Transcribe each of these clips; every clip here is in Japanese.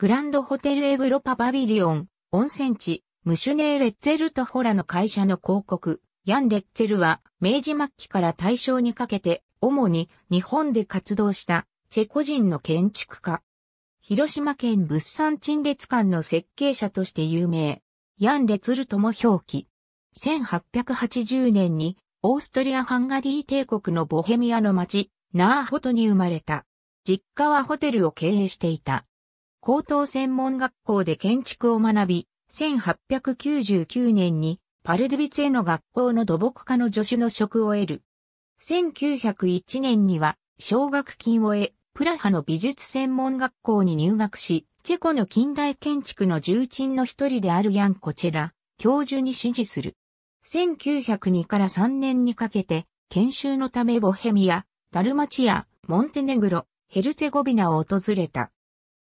グランドホテルエブロパパビリオン、温泉地、ムシュネーレッツェルト・ホラの会社の広告、ヤン・レッツェルは、明治末期から大正にかけて、主に日本で活動したチェコ人の建築家。広島県物産陳列館の設計者として有名。ヤン・レツルとも表記。1880年にオーストリア・ハンガリー帝国のボヘミアの町、ナーホトに生まれた。実家はホテルを経営していた。高等専門学校で建築を学び、1899年にパルデビツへの学校の土木科の助手の職を得る。1901年には奨学金を得、プラハの美術専門学校に入学し、チェコの近代建築の重鎮の一人であるヤン・コチェラ、教授に指示する。1902から3年にかけて、研修のためボヘミア、ダルマチア、モンテネグロ、ヘルツェゴビナを訪れた。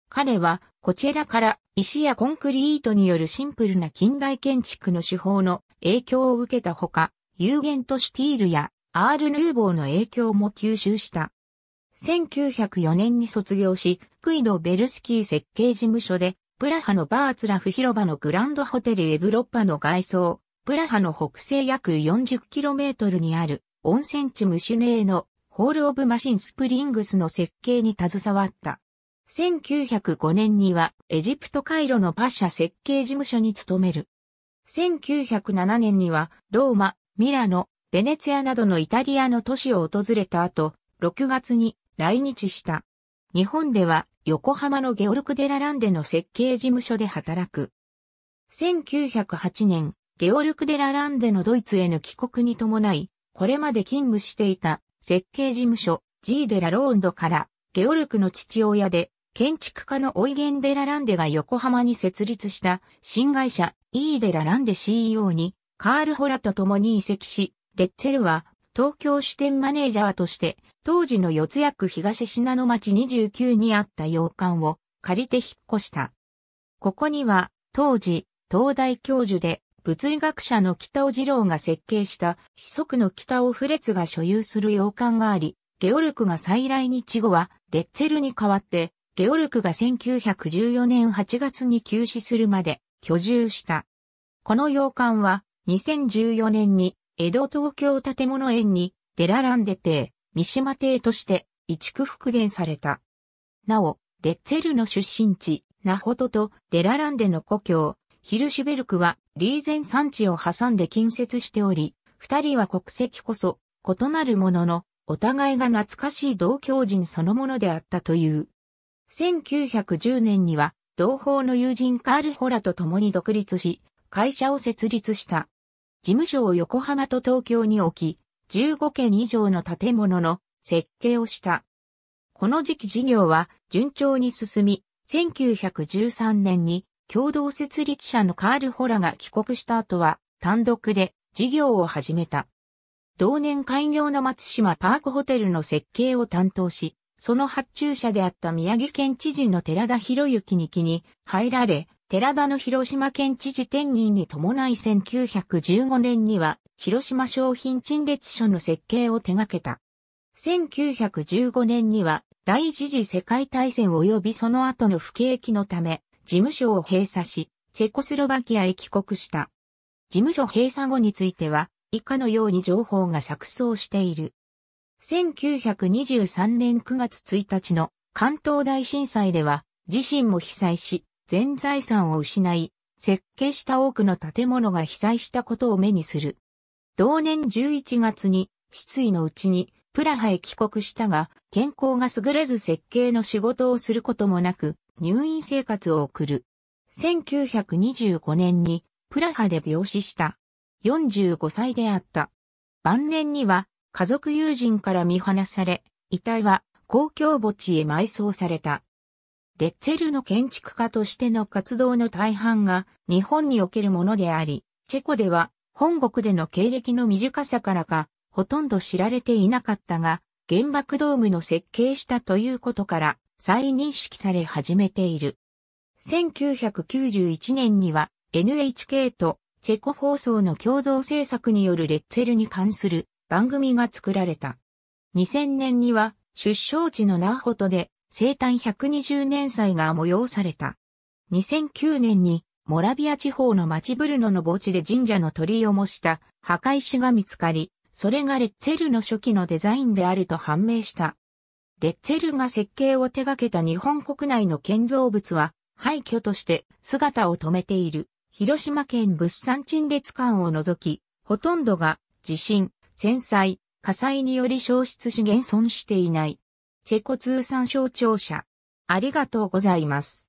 彼はこちらから石やコンクリートによるシンプルな近代建築の手法の影響を受けたほか、有限都市ティールやアール・ヌーボーの影響も吸収した。1904年に卒業し、クイド・ベルスキー設計事務所で、プラハのバーツラフ広場のグランドホテルエブロッパの外装、プラハの北西約 40km にある温泉地ムシュネーのホール・オブ・マシン・スプリングスの設計に携わった。1905年にはエジプト回路のパシャ設計事務所に勤める。1907年にはローマ、ミラノ、ベネツィアなどのイタリアの都市を訪れた後、6月に来日した。日本では横浜のゲオルク・デラランデの設計事務所で働く。1908年、ゲオルク・デラランデのドイツへの帰国に伴い、これまで勤務していた設計事務所 G デラローンドからゲオルクの父親で建築家のオイゲン・デラ・ランデが横浜に設立した新会社イーデラ・ランデ CEO にカール・ホラと共に移籍し、レッツェルは東京支店マネージャーとして当時の四谷区東品の町29にあった洋館を借りて引っ越した。ここには当時東大教授で物理学者の北尾二郎が設計した四足の北尾フレツが所有する洋館があり、ゲオルクが再来日後はレッツェルに代わってゲオルクが1914年8月に休止するまで居住した。この洋館は2014年に江戸東京建物園にデラランデ邸、三島邸として移築復元された。なお、レッツェルの出身地、ナホトとデラランデの故郷、ヒルシュベルクはリーゼン産地を挟んで近接しており、二人は国籍こそ異なるものの、お互いが懐かしい同郷人そのものであったという。1910年には、同胞の友人カール・ホラと共に独立し、会社を設立した。事務所を横浜と東京に置き、15軒以上の建物の設計をした。この時期事業は順調に進み、1913年に共同設立者のカール・ホラが帰国した後は単独で事業を始めた。同年開業の松島パークホテルの設計を担当し、その発注者であった宮城県知事の寺田博之に気に入られ、寺田の広島県知事天任に伴い1915年には広島商品陳列所の設計を手掛けた。1915年には第一次世界大戦及びその後の不景気のため事務所を閉鎖し、チェコスロバキアへ帰国した。事務所閉鎖後については以下のように情報が錯綜している。1923年9月1日の関東大震災では自身も被災し、全財産を失い、設計した多くの建物が被災したことを目にする。同年11月に失意のうちにプラハへ帰国したが、健康が優れず設計の仕事をすることもなく、入院生活を送る。1925年にプラハで病死した。45歳であった。晩年には家族友人から見放され、遺体は公共墓地へ埋葬された。レッツェルの建築家としての活動の大半が日本におけるものであり、チェコでは本国での経歴の短さからか、ほとんど知られていなかったが、原爆ドームの設計したということから再認識され始めている。1991年には NHK とチェコ放送の共同制作によるレッツェルに関する番組が作られた。2000年には出生地のナーホトで生誕120年祭が催された。2009年にモラビア地方の町ブルノの墓地で神社の鳥居を模した墓石が見つかり、それがレッツェルの初期のデザインであると判明した。レッツェルが設計を手掛けた日本国内の建造物は廃墟として姿を止めている広島県物産陳列館を除き、ほとんどが地震、戦災、火災により消失し現存していない。チェコ通産省庁舎。ありがとうございます。